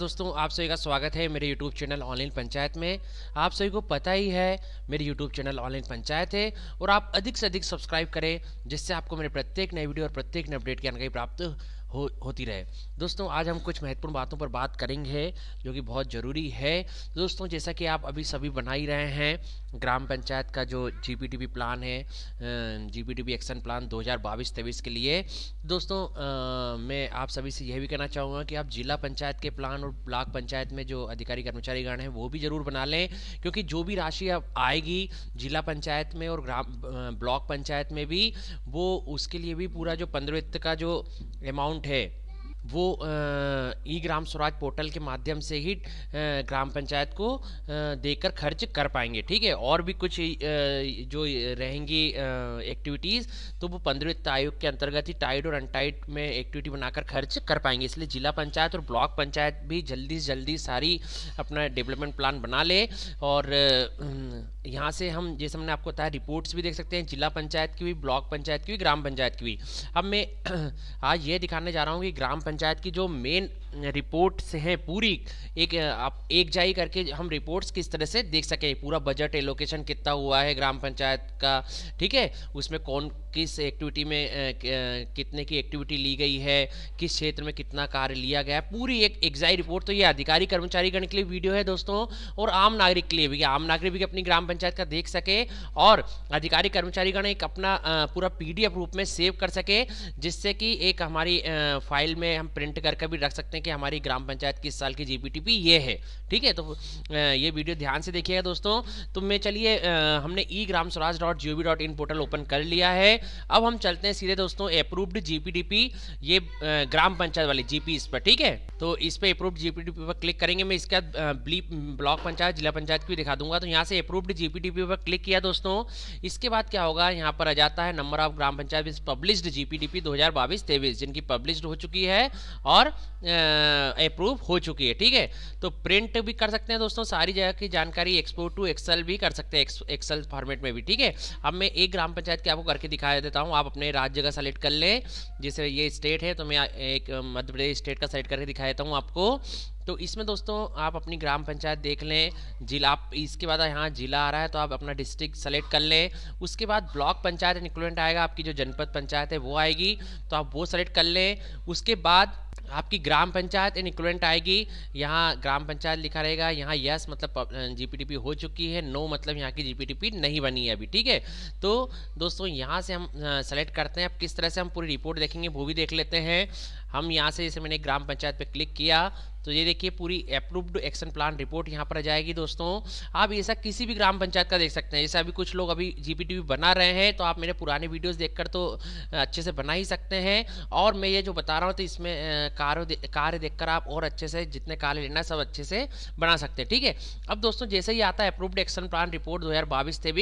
दोस्तों आप सभी का स्वागत है मेरे YouTube चैनल ऑनलाइन पंचायत में आप सभी को पता ही है मेरे YouTube चैनल ऑनलाइन पंचायत है और आप अधिक से अधिक सब्सक्राइब करें जिससे आपको मेरे प्रत्येक नए वीडियो और प्रत्येक नए अपडेट की जानकारी प्राप्त हो होती रहे दोस्तों आज हम कुछ महत्वपूर्ण बातों पर बात करेंगे जो कि बहुत ज़रूरी है दोस्तों जैसा कि आप अभी सभी बना ही रहे हैं ग्राम पंचायत का जो जी प्लान है जी एक्शन प्लान 2022-23 के लिए दोस्तों आ, मैं आप सभी से यह भी कहना चाहूँगा कि आप जिला पंचायत के प्लान और ब्लॉक पंचायत में जो अधिकारी कर्मचारीगण हैं वो भी ज़रूर बना लें क्योंकि जो भी राशि अब आएगी जिला पंचायत में और ग्राम ब्लॉक पंचायत में भी वो उसके लिए भी पूरा जो पंद्रह का जो अमाउंट अकाउंट है वो ई ग्राम स्वराज पोर्टल के माध्यम से ही ग्राम पंचायत को देकर खर्च कर पाएंगे ठीक है और भी कुछ जो रहेंगी एक्टिविटीज़ तो वो पंद्रह वित्त आयोग के अंतर्गत ही टाइड और अनटाइड में एक्टिविटी बनाकर खर्च कर पाएंगे इसलिए जिला पंचायत और ब्लॉक पंचायत भी जल्दी से जल्दी सारी अपना डेवलपमेंट प्लान बना ले और यहाँ से हम जैसे हमने आपको बताया रिपोर्ट्स भी देख सकते हैं जिला पंचायत की भी ब्लॉक पंचायत की भी ग्राम पंचायत की भी अब मैं आज ये दिखाने जा रहा हूँ कि ग्राम पंचायत की जो मेन रिपोर्ट से हैं पूरी एक आप एक जाई करके हम रिपोर्ट्स किस तरह से देख सकें पूरा बजट एलोकेशन कितना हुआ है ग्राम पंचायत का ठीक है उसमें कौन किस एक्टिविटी में कितने की एक्टिविटी ली गई है किस क्षेत्र में कितना कार्य लिया गया है पूरी एक एग्जाई रिपोर्ट तो ये अधिकारी कर्मचारी गण के लिए वीडियो है दोस्तों और आम नागरिक के लिए भी आम नागरिक भी अपनी ग्राम पंचायत का देख सके और अधिकारी कर्मचारी गण एक अपना पूरा पीडीएफ रूप में सेव कर सके जिससे कि एक हमारी फाइल में हम प्रिंट करके भी रख सकते हैं कि हमारी ग्राम पंचायत किस साल की जीपीटीपी ये है ठीक है तो ये वीडियो ध्यान से देखिएगा दोस्तों तो मैं चलिए हमने e Gram Swaraj dot G dot in portal open कर लिया है अब हम चलते हैं सीधे दोस्तों अप्रूव्ड जीपीडीपी ये ग्राम पंचायत वाली जीपी इस पर ठीक है तो इस पर अप्रूव्ड जीपीडीपी पर क्लिक करेंगे मैं इसका ब्लीप ब्लॉक पंचायत जिला पंचायत की दिखा दूंगा तो यहाँ से अप्रूव्ड जीपीडीपी पर क्लिक किया दोस्तों इसके बाद क्या होगा यहाँ पर आ जाता है number of gram panchayat wise published GPDP 2022-23 जिनकी पब्लिश हो चुकी है और अप्रूव हो चुकी है ठीक है तो प्रिंट भी कर सकते हैं दोस्तों सारी जगह की जानकारी एक्सपोर्ट टू एक्सल भी कर सकते हैं एक्सल फॉर्मेट में भी ठीक है अब मैं एक ग्राम पंचायत की आपको करके दिखा देता हूँ आप अपने राज्य का सेलेक्ट कर लें जैसे ये स्टेट है तो मैं एक मध्य प्रदेश स्टेट का सेलेक्ट करके दिखा देता हूँ आपको तो इसमें दोस्तों आप अपनी ग्राम पंचायत देख लें जिला आप इसके बाद यहाँ जिला आ रहा है तो आप अपना डिस्ट्रिक्ट सेलेक्ट कर लें उसके बाद ब्लॉक पंचायत इंक्लूडेंट आएगा आपकी जो जनपद पंचायत है वो आएगी तो आप वो सेलेक्ट कर लें उसके बाद आपकी ग्राम पंचायत इन इक्वेंट आएगी यहाँ ग्राम पंचायत लिखा रहेगा यहाँ यस मतलब जीपीटीपी हो चुकी है नो मतलब यहाँ की जीपीटीपी नहीं बनी है अभी ठीक है तो दोस्तों यहाँ से हम सेलेक्ट करते हैं अब किस तरह से हम पूरी रिपोर्ट देखेंगे वो भी देख लेते हैं हम यहाँ से जैसे मैंने ग्राम पंचायत पे क्लिक किया तो ये देखिए पूरी अप्रूव्ड एक्शन प्लान रिपोर्ट यहाँ पर आ जाएगी दोस्तों आप ऐसा किसी भी ग्राम पंचायत का देख सकते हैं जैसे अभी कुछ लोग अभी जीपीटीवी बना रहे हैं तो आप मेरे पुराने वीडियोस देखकर तो अच्छे से बना ही सकते हैं और मैं ये जो बता रहा हूँ तो इसमें कार्य कार्य देख आप और अच्छे से जितने कार्य लेना है सब अच्छे से बना सकते हैं ठीक है अब दोस्तों जैसे ही आता है अप्रूव्ड एक्शन प्लान रिपोर्ट दो हज़ार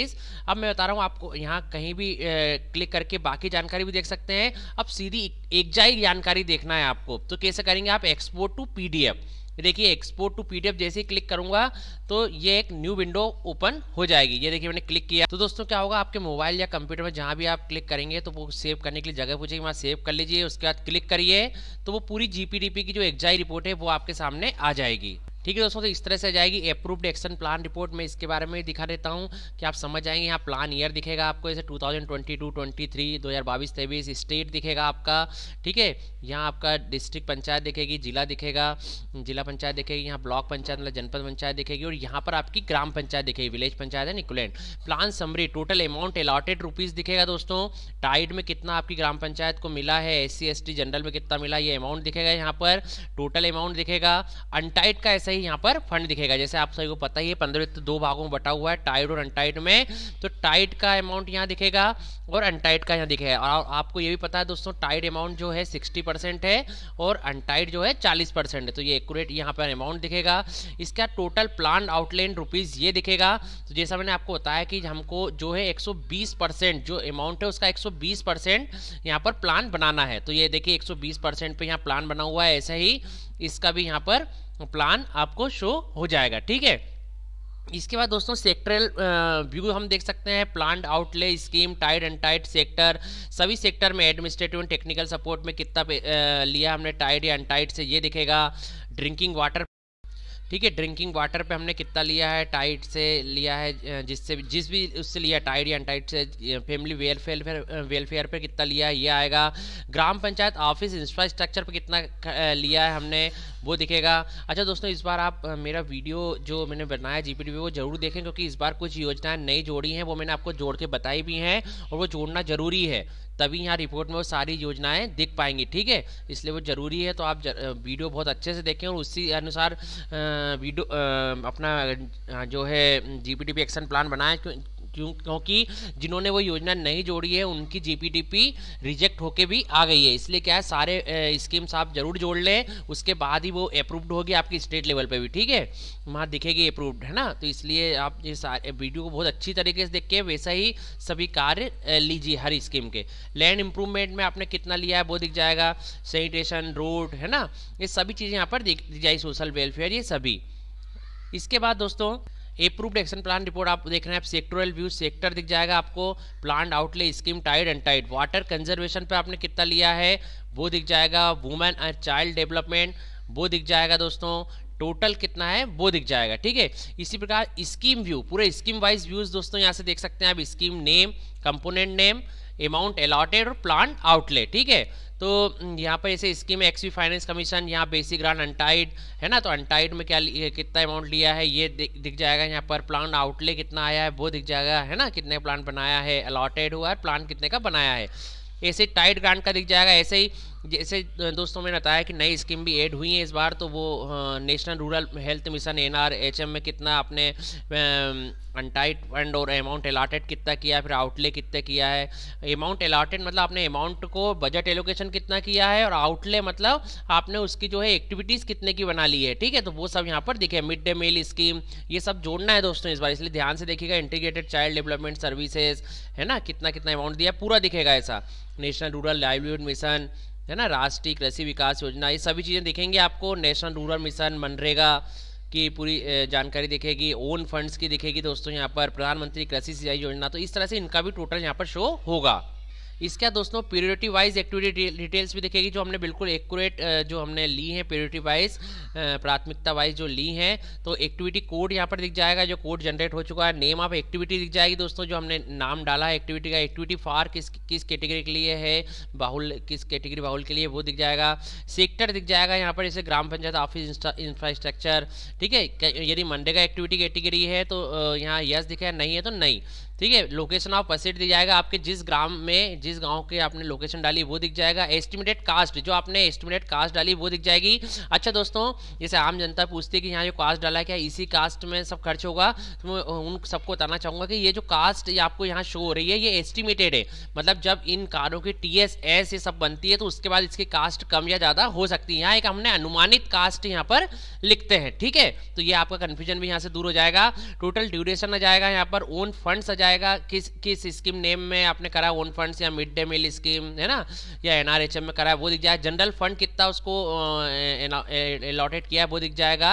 अब मैं बता रहा हूँ आपको यहाँ कहीं भी क्लिक करके बाकी जानकारी भी देख सकते हैं अब सीधी एग्जाई जानकारी देखना है आपको तो कैसे करेंगे आप एक्सपोर्ट टू पीडीएफ देखिए एक्सपोर्ट टू पीडीएफ जैसे ही क्लिक करूंगा तो ये एक न्यू विंडो ओपन हो जाएगी ये देखिए मैंने क्लिक किया तो दोस्तों क्या होगा आपके मोबाइल या कंप्यूटर में जहां भी आप क्लिक करेंगे तो वो सेव करने के लिए जगह पूछेगी वहां सेव कर लीजिए उसके बाद क्लिक करिए तो वो पूरी जीपीडीपी की जो एक्जाई रिपोर्ट है वो आपके सामने आ जाएगी ठीक है दोस्तों तो इस तरह से जाएगी अप्रूव्ड एक्शन प्लान रिपोर्ट में इसके बारे में दिखा देता हूँ कि आप समझ जाएंगे यहाँ प्लान ईयर दिखेगा आपको जैसे 2022 23 2022 23 स्टेट दिखेगा आपका ठीक है यहाँ आपका डिस्ट्रिक्ट पंचायत दिखेगी जिला दिखेगा जिला पंचायत दिखेगी यहाँ ब्लॉक पंचायत मतलब जनपद पंचायत दिखेगी और यहाँ पर आपकी ग्राम पंचायत दिखेगी विलेज पंचायत है निकुलैंड plan summary total amount allotted rupees दिखेगा दोस्तों टाइड में कितना आपकी ग्राम पंचायत को मिला है एस सी जनरल में कितना मिला ये अमाउंट दिखेगा यहाँ पर टोटल अमाउंट दिखेगा अनटाइड का ऐसा ही यहाँ पर फंड दिखेगा जैसे आप सभी को पता ही है पंद्रह वित्त तो दो भागों में बटा हुआ है टाइट और अनटाइट में तो टाइट का अमाउंट यहाँ दिखेगा और अनटाइट का यहाँ दिखेगा और आपको ये भी पता है दोस्तों टाइट अमाउंट जो है सिक्सटी परसेंट है और अनटाइट जो है चालीस परसेंट है तो ये एकट यहाँ पर अमाउंट दिखेगा इसका टोटल प्लान आउटलाइन रुपीज़ ये दिखेगा तो जैसा मैंने आपको बताया कि हमको जो है एक जो अमाउंट है उसका एक सौ पर प्लान बनाना है तो ये देखिए एक सौ बीस परसेंट पे यहाँ प्लान बना हुआ है ऐसे ही इसका भी यहाँ पर प्लान आपको शो हो जाएगा ठीक है इसके बाद दोस्तों सेक्टरल व्यू हम देख सकते हैं plant outlay scheme tied and tied sector सभी सेक्टर में एडमिनिस्ट्रेटिव एंड टेक्निकल सपोर्ट में कितना लिया हमने टाइड या अनटाइड से ये दिखेगा ड्रिंकिंग वाटर ठीक है ड्रिंकिंग वाटर पे हमने कितना लिया है टाइट से लिया है जिससे जिस भी उससे लिया टाइट या टाइट से फैमिली वेलफेयर वेलफेयर पे कितना लिया है ये आएगा ग्राम पंचायत ऑफिस इंफ्रास्ट्रक्चर पे कितना लिया है हमने वो दिखेगा अच्छा दोस्तों इस बार आप मेरा वीडियो जो मैंने बनाया जी पी वो जरूर देखें क्योंकि इस बार कुछ योजनाएँ नई जोड़ी हैं वो मैंने आपको जोड़ के बताई भी हैं और वो जोड़ना ज़रूरी है तभी यहाँ रिपोर्ट में वो सारी योजनाएं दिख पाएंगी ठीक है इसलिए वो ज़रूरी है तो आप वीडियो बहुत अच्छे से देखें और उसी अनुसार वीडियो अपना जो है जी पी एक्शन प्लान बनाएं क्यों क्योंकि जिन्होंने वो योजना नहीं जोड़ी है उनकी जीपीडीपी रिजेक्ट होके भी आ गई है इसलिए क्या है सारे स्कीम्स आप जरूर जोड़ लें उसके बाद ही वो अप्रूव्ड होगी आपकी स्टेट लेवल पर भी ठीक है वहाँ दिखेगी अप्रूव्ड है ना तो इसलिए आप ये सारे वीडियो को बहुत अच्छी तरीके से देख के वैसा ही सभी कार्य लीजिए हर स्कीम के लैंड इम्प्रूवमेंट में आपने कितना लिया है वो दिख जाएगा सैनिटेशन रोड है ना ये सभी चीज़ें यहाँ पर दिख जाए सोशल वेलफेयर ये सभी इसके बाद दोस्तों अप्रूव्ड एक्शन प्लान रिपोर्ट आप देख रहे हैं आप सेक्टोरल व्यू सेक्टर दिख जाएगा आपको plan outlay scheme tied and tied water conservation पे आपने कितना लिया है वो दिख जाएगा वुमेन एंड चाइल्ड डेवलपमेंट वो दिख जाएगा दोस्तों टोटल कितना है वो दिख जाएगा ठीक है इसी प्रकार स्कीम व्यू पूरे स्कीम वाइज व्यूज दोस्तों यहाँ से देख सकते हैं आप scheme name component name amount allotted और प्लान आउटले ठीक है तो यहाँ पर ऐसे स्कीम वी फाइनेंस कमीशन यहाँ बेसिक ग्रांड अनटाइड है ना तो अनटाइड में क्या कितना अमाउंट लिया है ये दिख, दिख जाएगा यहाँ पर प्लान आउटले कितना आया है वो दिख जाएगा है ना कितने प्लान बनाया है अलॉटेड हुआ है प्लान कितने का बनाया है ऐसे टाइट ग्रांट का दिख जाएगा ऐसे ही जैसे दोस्तों मैंने बताया कि नई स्कीम भी ऐड हुई है इस बार तो वो National Rural Health Mission N R H M में कितना आपने अनटाइट फंड और अमाउंट अलाटेड कितना किया है फिर आउटले कितना किया है अमाउंट अलाटेड मतलब आपने अमाउंट को बजट एलोकेशन कितना किया है और आउटले मतलब आपने उसकी जो है एक्टिविटीज़ कितने की बना ली है ठीक है तो वो सब यहाँ पर दिखे मिड डे मील स्कीम ये सब जोड़ना है दोस्तों इस बार इसलिए ध्यान से देखिएगा इंटीग्रेटेड चाइल्ड डेवलपमेंट सर्विसेज है ना कितना कितना अमाउंट दिया पूरा दिखेगा ऐसा नेशनल रूरल लाइवलीहुड मिशन है ना राष्ट्रीय कृषि विकास योजना ये सभी चीज़ें देखेंगे आपको नेशनल रूरल मिशन मनरेगा की पूरी जानकारी देखेगी ओन फंड्स की देखेगी दोस्तों यहाँ पर प्रधानमंत्री कृषि सिंचाई योजना तो इस तरह से इनका भी टोटल यहाँ पर शो होगा इसका दोस्तों प्योरिटी वाइज एक्टिविटी डिटेल्स भी दिखेगी जो हमने बिल्कुल एक्यूरेट जो हमने ली है प्योरिटी वाइज प्राथमिकता वाइज जो ली है तो एक्टिविटी कोड यहाँ पर दिख जाएगा जो कोड जनरेट हो चुका है नेम ऑफ एक्टिविटी दिख जाएगी दोस्तों जो हमने नाम डाला है एक्टिविटी का एक्टिविटी फार किस किस कैटेगरी के लिए है बाहुल किस कैटेगरी बाहुल के लिए वो दिख जाएगा सेक्टर दिख जाएगा यहाँ पर जैसे ग्राम पंचायत ऑफिस इंफ्रास्ट्रक्चर ठीक है यदि मंडे का एक्टिविटी कैटेगरी है तो यहाँ यस दिखा नहीं है तो नहीं ठीक है लोकेशन ऑफ असेट दिख जाएगा आपके जिस ग्राम में जिस गांव के आपने लोकेशन डाली वो दिख जाएगा एस्टिमेटेड कास्ट जो आपने एस्टिमेटेड कास्ट डाली वो दिख जाएगी अच्छा दोस्तों जैसे आम जनता पूछती है कि यहाँ जो कास्ट डाला है क्या इसी कास्ट में सब खर्च होगा तो मैं उन सबको बताना चाहूँगा कि ये जो कास्ट ये आपको यहाँ शो हो रही है ये एस्टिमेटेड है मतलब जब इन कारों की टी एस एस ये सब बनती है तो उसके बाद इसकी कास्ट कम या ज़्यादा हो सकती है यहाँ एक हमने अनुमानित कास्ट यहाँ पर लिखते हैं ठीक है तो ये आपका कन्फ्यूजन भी यहाँ से दूर हो जाएगा टोटल ड्यूरेशन आ जाएगा यहाँ पर ओन फंड्स आ जाएगा किस किस स्कीम नेम में आपने करा ओन फंड्स या मिड डे मील स्कीम है ना या एनआरएचएम में करा वो दिख जाएगा जनरल फंड कितना उसको अलॉटेड किया है वो दिख जाएगा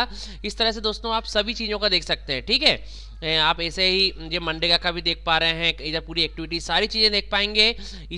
इस तरह से दोस्तों आप सभी चीज़ों का देख सकते हैं ठीक है आप ऐसे ही ये मंडेगा का भी देख पा रहे हैं इधर पूरी एक्टिविटी सारी चीज़ें देख पाएंगे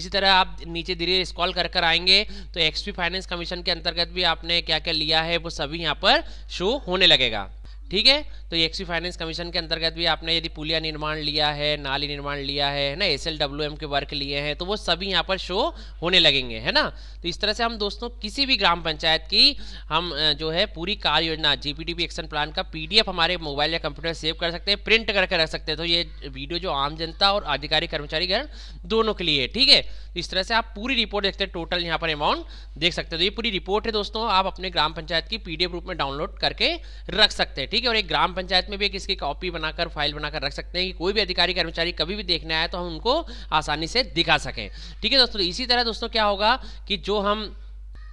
इसी तरह आप नीचे धीरे धीरे स्कॉल कर कर आएंगे तो एक्सपी फाइनेंस कमीशन के अंतर्गत भी आपने क्या क्या लिया है वो सभी यहाँ पर शो होने लगेगा ठीक है तो ये एक्सी फाइनेंस कमीशन के अंतर्गत भी आपने यदि पुलिया निर्माण लिया है नाली निर्माण लिया है ना एस एल के वर्क लिए हैं तो वो सभी यहाँ पर शो होने लगेंगे है ना तो इस तरह से हम दोस्तों किसी भी ग्राम पंचायत की हम जो है पूरी कार्य योजना जीपीडीपी एक्शन प्लान का पीडीएफ हमारे मोबाइल या कंप्यूटर सेव कर सकते हैं प्रिंट करके रख सकते हैं तो ये वीडियो जो आम जनता और अधिकारी कर्मचारी गण दोनों के लिए है ठीक है तो इस तरह से आप पूरी रिपोर्ट देखते हैं टोटल यहाँ पर अमाउंट देख सकते हैं तो ये पूरी रिपोर्ट है दोस्तों आप अपने ग्राम पंचायत की पीडीएफ रूप में डाउनलोड करके रख सकते हैं ठीक ठीक है और एक ग्राम पंचायत में भी एक इसकी कॉपी बनाकर फाइल बनाकर रख सकते हैं कि कोई भी अधिकारी कर्मचारी कभी भी देखने आए तो हम उनको आसानी से दिखा सकें ठीक है दोस्तों तो इसी तरह दोस्तों क्या होगा कि जो हम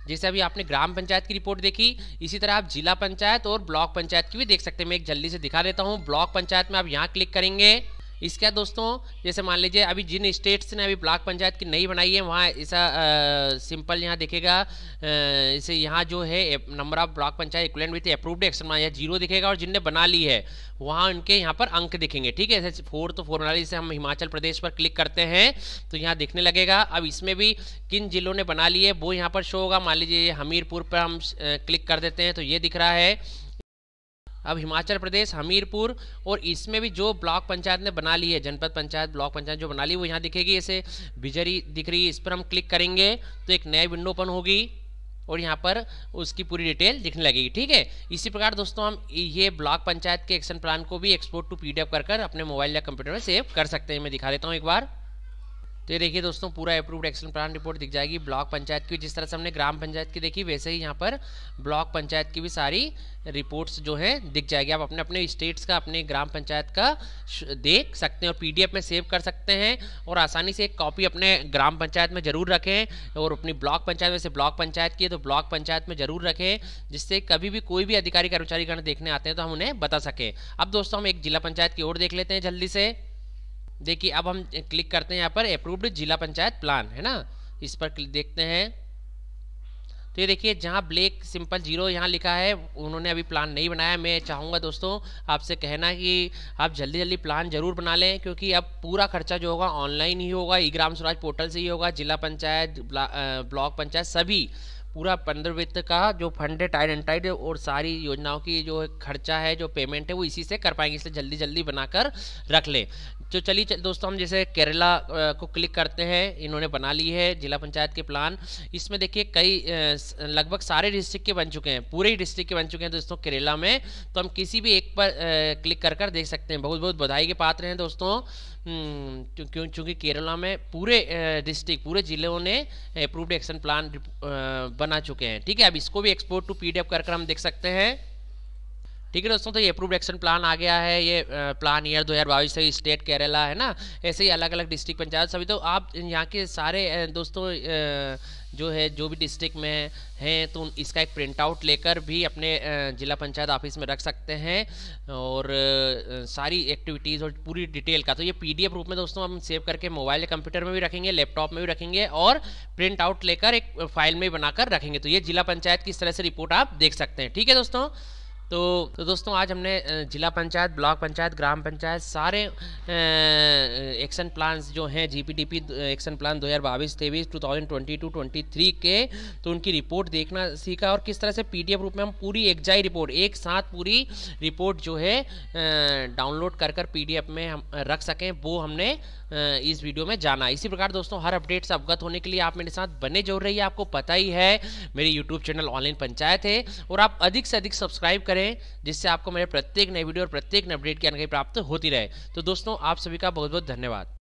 जैसे अभी आपने ग्राम पंचायत की रिपोर्ट देखी इसी तरह आप जिला पंचायत और ब्लॉक पंचायत की भी देख सकते हैं मैं एक जल्दी से दिखा देता हूँ ब्लॉक पंचायत में आप यहाँ क्लिक करेंगे इसका दोस्तों जैसे मान लीजिए अभी जिन स्टेट्स ने अभी ब्लॉक पंचायत की नई बनाई है वहाँ ऐसा सिंपल यहाँ देखेगा इसे यहाँ जो है number of block panchayat equivalent with approved action मान यहाँ जीरो दिखेगा और जिनने बना ली है वहाँ उनके यहाँ पर अंक दिखेंगे ठीक है ऐसे फोर तो फोर बना ली हम हिमाचल प्रदेश पर क्लिक करते हैं तो यहाँ दिखने लगेगा अब इसमें भी किन जिलों ने बना ली है वो यहाँ पर शो होगा मान लीजिए हमीरपुर पर हम क्लिक कर देते हैं तो ये दिख रहा है अब हिमाचल प्रदेश हमीरपुर और इसमें भी जो ब्लॉक पंचायत ने बना ली है जनपद पंचायत ब्लॉक पंचायत जो बना ली वो यहाँ दिखेगी ऐसे बिजरी दिख रही है इस पर हम क्लिक करेंगे तो एक नया विंडो ओपन होगी और यहाँ पर उसकी पूरी डिटेल दिखने लगेगी ठीक है इसी प्रकार दोस्तों हम ये ब्लॉक पंचायत के एक्शन प्लान को भी एक्सपोर्ट टू पी कर कर अपने मोबाइल या कंप्यूटर में सेव कर सकते हैं मैं दिखा देता हूँ एक बार तो ये देखिए दोस्तों पूरा अप्रूव्ड एक्शन प्लान रिपोर्ट दिख जाएगी ब्लॉक पंचायत की जिस तरह से हमने ग्राम पंचायत की देखी वैसे ही यहाँ पर ब्लॉक पंचायत की भी सारी रिपोर्ट्स जो है दिख जाएगी आप अपने अपने स्टेट्स का अपने ग्राम पंचायत का देख सकते हैं और पीडीएफ में सेव कर सकते हैं और आसानी से एक कॉपी अपने ग्राम पंचायत में ज़रूर रखें और अपनी ब्लॉक पंचायत वैसे ब्लॉक पंचायत की है तो ब्लॉक पंचायत में ज़रूर रखें जिससे कभी भी कोई भी अधिकारी कर्मचारी कर्मचारीगण देखने आते हैं तो हम उन्हें बता सकें अब दोस्तों हम एक जिला पंचायत की ओर देख लेते हैं जल्दी से देखिए अब हम क्लिक करते हैं यहाँ पर अप्रूव्ड जिला पंचायत प्लान है ना इस पर देखते हैं तो ये देखिए जहाँ ब्लैक सिंपल जीरो यहाँ लिखा है उन्होंने अभी प्लान नहीं बनाया मैं चाहूँगा दोस्तों आपसे कहना कि आप जल्दी जल्दी प्लान जरूर बना लें क्योंकि अब पूरा खर्चा जो होगा ऑनलाइन ही होगा ई ग्राम स्वराज पोर्टल से ही होगा जिला पंचायत ब्लॉक पंचायत सभी पूरा पंद्रह वित्त का जो फंड है टाइड एंड टाइड और सारी योजनाओं की जो खर्चा है जो पेमेंट है वो इसी से कर पाएंगे इसलिए जल्दी जल्दी बनाकर रख लें तो चलिए चल, दोस्तों हम जैसे केरला को क्लिक करते हैं इन्होंने बना ली है जिला पंचायत के प्लान इसमें देखिए कई लगभग सारे डिस्ट्रिक्ट के बन चुके हैं पूरे ही डिस्ट्रिक्ट के बन चुके हैं दोस्तों केरला में तो हम किसी भी एक पर क्लिक कर कर देख सकते हैं बहुत बहुत बधाई के पात्र हैं दोस्तों हम्म, तो क्यों चूँकि केरला में पूरे डिस्ट्रिक्ट पूरे ज़िलों ने अप्रूव्ड एक्शन प्लान बना चुके हैं ठीक है अब इसको भी एक्सपोर्ट टू डी कर कर हम देख सकते हैं ठीक है दोस्तों तो ये अप्रूव्ड एक्शन प्लान आ गया है ये प्लान ईयर बाईस से स्टेट केरला है ना ऐसे ही अलग अलग डिस्ट्रिक्ट पंचायत सभी तो आप यहाँ के सारे दोस्तों जो है जो भी डिस्ट्रिक्ट में हैं तो इसका एक प्रिंट आउट लेकर भी अपने ज़िला पंचायत ऑफिस में रख सकते हैं और सारी एक्टिविटीज़ और पूरी डिटेल का तो ये पी रूप में दोस्तों हम सेव करके मोबाइल या कंप्यूटर में भी रखेंगे लैपटॉप में भी रखेंगे और प्रिंट आउट लेकर एक फाइल में बनाकर रखेंगे तो ये जिला पंचायत की इस तरह से रिपोर्ट आप देख सकते हैं ठीक है दोस्तों तो तो दोस्तों आज हमने जिला पंचायत ब्लॉक पंचायत ग्राम पंचायत सारे एक्शन प्लान्स जो हैं जीपीडीपी एक्शन प्लान 2022 तेईस ट्वेंटी थ्री के तो उनकी रिपोर्ट देखना सीखा और किस तरह से पीडीएफ रूप में हम पूरी एग्जाई रिपोर्ट एक साथ पूरी रिपोर्ट जो है डाउनलोड कर कर एफ में हम रख सकें वो हमने इस वीडियो में जाना इसी प्रकार दोस्तों हर अपडेट से अवगत होने के लिए आप मेरे साथ बने जरूर रहिए आपको पता ही है मेरी यूट्यूब चैनल ऑनलाइन पंचायत है और आप अधिक से अधिक सब्सक्राइब करें करें जिससे आपको मेरे प्रत्येक नए वीडियो और प्रत्येक नए अपडेट की जानकारी प्राप्त होती रहे तो दोस्तों आप सभी का बहुत बहुत धन्यवाद